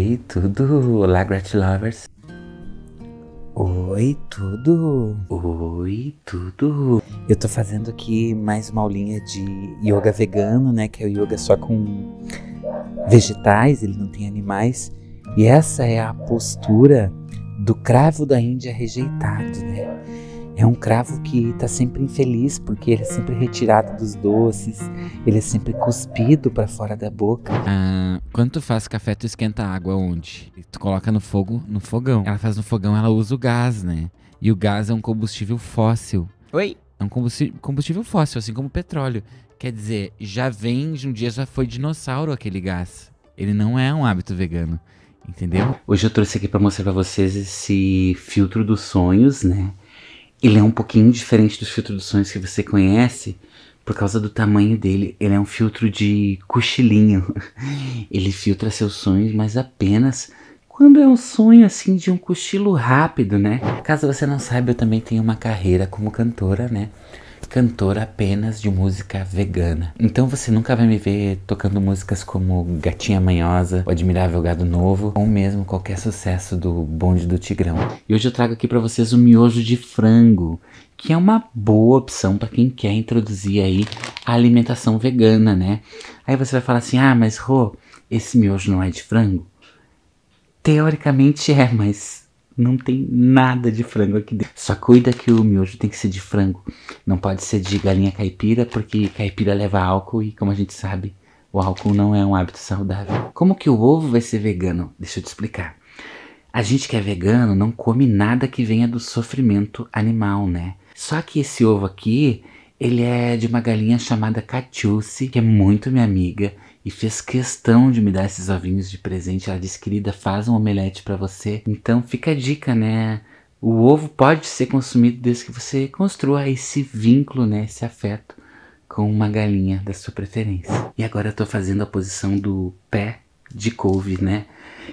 Oi, tudo? Olá, Grat Lovers. Oi, tudo? Oi, tudo? Eu tô fazendo aqui mais uma aulinha de yoga vegano, né? Que é o yoga só com vegetais, ele não tem animais. E essa é a postura do cravo da Índia rejeitado, né? É um cravo que está sempre infeliz porque ele é sempre retirado dos doces, ele é sempre cuspido para fora da boca. Ah, quando tu faz café, tu esquenta a água onde? Tu coloca no fogo, no fogão. Ela faz no fogão, ela usa o gás, né? E o gás é um combustível fóssil. Oi? É um combustível fóssil, assim como o petróleo. Quer dizer, já vem de um dia, já foi dinossauro aquele gás. Ele não é um hábito vegano, entendeu? Hoje eu trouxe aqui para mostrar para vocês esse filtro dos sonhos, né? ele é um pouquinho diferente dos filtros de sons que você conhece por causa do tamanho dele. Ele é um filtro de cochilinho. Ele filtra seus sonhos, mas apenas quando é um sonho assim de um cochilo rápido, né? Caso você não saiba, eu também tenho uma carreira como cantora, né? cantor apenas de música vegana. Então você nunca vai me ver tocando músicas como Gatinha Manhosa, O Admirável Gado Novo, ou mesmo qualquer sucesso do Bonde do Tigrão. E hoje eu trago aqui para vocês o miojo de frango, que é uma boa opção para quem quer introduzir aí a alimentação vegana, né? Aí você vai falar assim: "Ah, mas Rô, esse miojo não é de frango?" Teoricamente é, mas não tem nada de frango aqui dentro. Só cuida que o miojo tem que ser de frango. Não pode ser de galinha caipira, porque caipira leva álcool e, como a gente sabe, o álcool não é um hábito saudável. Como que o ovo vai ser vegano? Deixa eu te explicar. A gente que é vegano não come nada que venha do sofrimento animal, né? Só que esse ovo aqui, ele é de uma galinha chamada Catiúce, que é muito minha amiga e fez questão de me dar esses ovinhos de presente. Ela disse, querida, faz um omelete para você. Então fica a dica, né? O ovo pode ser consumido desde que você construa esse vínculo, né? Esse afeto com uma galinha da sua preferência. E agora eu tô fazendo a posição do pé de couve, né?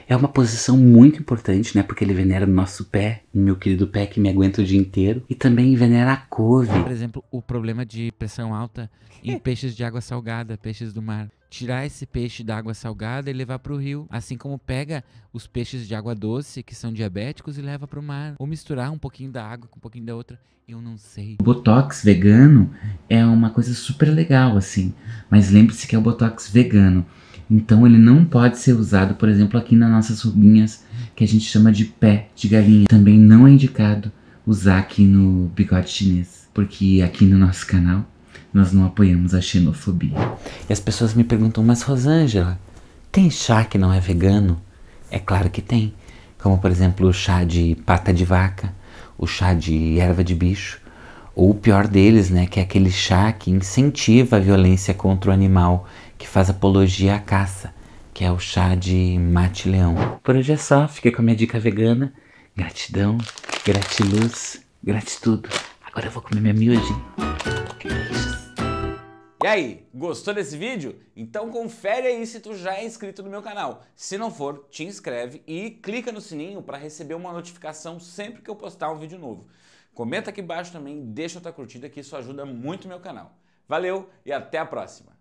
É uma posição muito importante, né? Porque ele venera o nosso pé, meu querido pé que me aguenta o dia inteiro, e também venera a couve. Por exemplo, o problema de pressão alta em é. peixes de água salgada, peixes do mar. Tirar esse peixe da água salgada e levar para o rio, assim como pega os peixes de água doce que são diabéticos e leva para o mar, ou misturar um pouquinho da água com um pouquinho da outra, eu não sei. O Botox vegano é uma coisa super legal assim, mas lembre-se que é o botox vegano. Então ele não pode ser usado, por exemplo, aqui nas nossas ruguinhas que a gente chama de pé de galinha. Também não é indicado usar aqui no bigode chinês, porque aqui no nosso canal nós não apoiamos a xenofobia. E as pessoas me perguntam, mas Rosângela, tem chá que não é vegano? É claro que tem, como por exemplo o chá de pata de vaca, o chá de erva de bicho, ou o pior deles, né, que é aquele chá que incentiva a violência contra o animal, que faz apologia à caça, que é o chá de mate-leão. Por hoje é só, fiquei com a minha dica vegana. Gratidão, gratiluz, gratitudo. Agora eu vou comer minha miudinha. E aí, gostou desse vídeo? Então confere aí se tu já é inscrito no meu canal. Se não for, te inscreve e clica no sininho para receber uma notificação sempre que eu postar um vídeo novo. Comenta aqui embaixo também, deixa tua curtida que isso ajuda muito meu canal. Valeu e até a próxima!